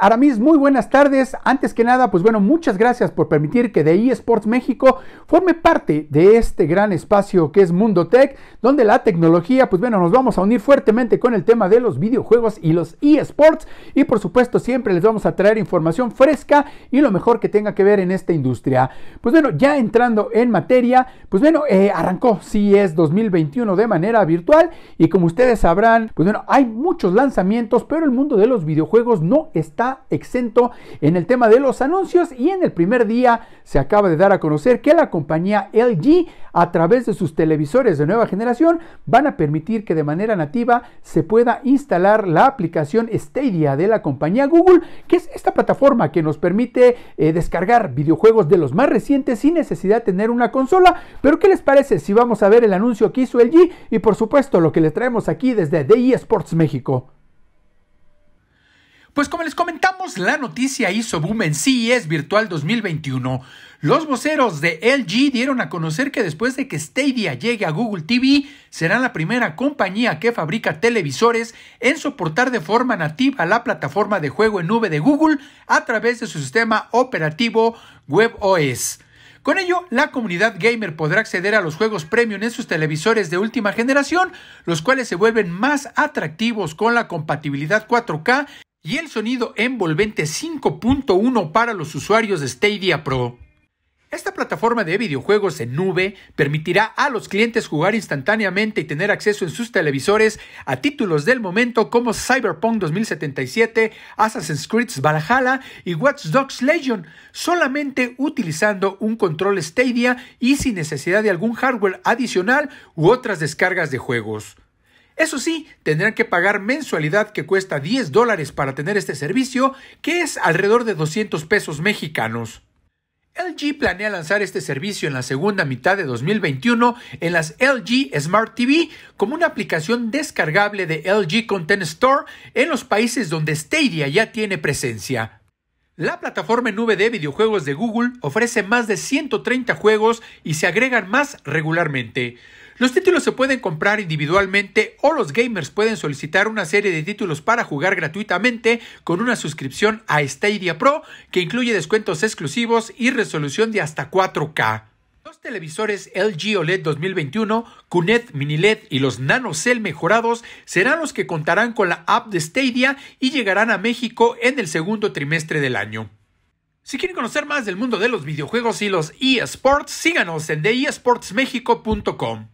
Aramis, muy buenas tardes. Antes que nada, pues bueno, muchas gracias por permitir que de eSports México forme parte de este gran espacio que es Mundo Tech, donde la tecnología, pues bueno, nos vamos a unir fuertemente con el tema de los videojuegos y los eSports. Y por supuesto, siempre les vamos a traer información fresca y lo mejor que tenga que ver en esta industria. Pues bueno, ya entrando en materia, pues bueno, eh, arrancó arrancó es 2021 de manera virtual y como ustedes sabrán, pues bueno, hay muchos lanzamientos, pero el mundo de los videojuegos no está exento en el tema de los anuncios y en el primer día se acaba de dar a conocer que la compañía LG a través de sus televisores de nueva generación van a permitir que de manera nativa se pueda instalar la aplicación Stadia de la compañía Google, que es esta plataforma que nos permite eh, descargar videojuegos de los más recientes sin necesidad de tener una consola. Pero ¿qué les parece si vamos a ver el anuncio que hizo LG y por supuesto lo que les traemos aquí desde DI Sports México? Pues como les comentamos, la noticia hizo boom en CES Virtual 2021. Los voceros de LG dieron a conocer que después de que Stadia llegue a Google TV, será la primera compañía que fabrica televisores en soportar de forma nativa la plataforma de juego en nube de Google a través de su sistema operativo WebOS. Con ello, la comunidad gamer podrá acceder a los juegos premium en sus televisores de última generación, los cuales se vuelven más atractivos con la compatibilidad 4K y el sonido envolvente 5.1 para los usuarios de Stadia Pro. Esta plataforma de videojuegos en nube permitirá a los clientes jugar instantáneamente y tener acceso en sus televisores a títulos del momento como Cyberpunk 2077, Assassin's Creed Valhalla y Watch Dogs Legion, solamente utilizando un control Stadia y sin necesidad de algún hardware adicional u otras descargas de juegos. Eso sí, tendrán que pagar mensualidad que cuesta 10 dólares para tener este servicio, que es alrededor de 200 pesos mexicanos. LG planea lanzar este servicio en la segunda mitad de 2021 en las LG Smart TV como una aplicación descargable de LG Content Store en los países donde Stadia ya tiene presencia. La plataforma en nube de videojuegos de Google ofrece más de 130 juegos y se agregan más regularmente. Los títulos se pueden comprar individualmente o los gamers pueden solicitar una serie de títulos para jugar gratuitamente con una suscripción a Stadia Pro que incluye descuentos exclusivos y resolución de hasta 4K. Los televisores LG OLED 2021, Cunet Mini e y los NanoCell mejorados serán los que contarán con la app de Stadia y llegarán a México en el segundo trimestre del año. Si quieren conocer más del mundo de los videojuegos y los eSports, síganos en theesportsmexico.com.